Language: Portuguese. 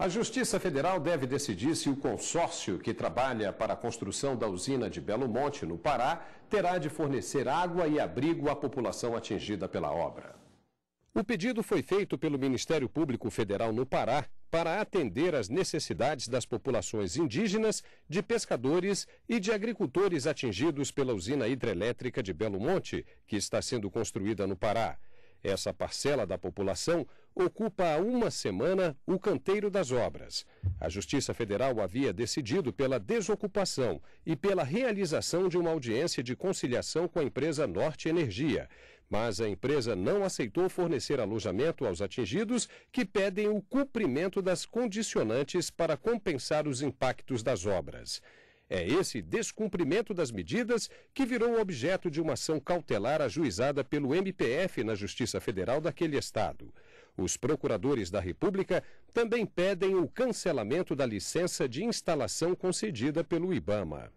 A Justiça Federal deve decidir se o consórcio que trabalha para a construção da usina de Belo Monte, no Pará, terá de fornecer água e abrigo à população atingida pela obra. O pedido foi feito pelo Ministério Público Federal no Pará para atender às necessidades das populações indígenas, de pescadores e de agricultores atingidos pela usina hidrelétrica de Belo Monte, que está sendo construída no Pará. Essa parcela da população ocupa há uma semana o canteiro das obras. A Justiça Federal havia decidido pela desocupação e pela realização de uma audiência de conciliação com a empresa Norte Energia, mas a empresa não aceitou fornecer alojamento aos atingidos que pedem o cumprimento das condicionantes para compensar os impactos das obras. É esse descumprimento das medidas que virou objeto de uma ação cautelar ajuizada pelo MPF na Justiça Federal daquele estado. Os procuradores da República também pedem o cancelamento da licença de instalação concedida pelo Ibama.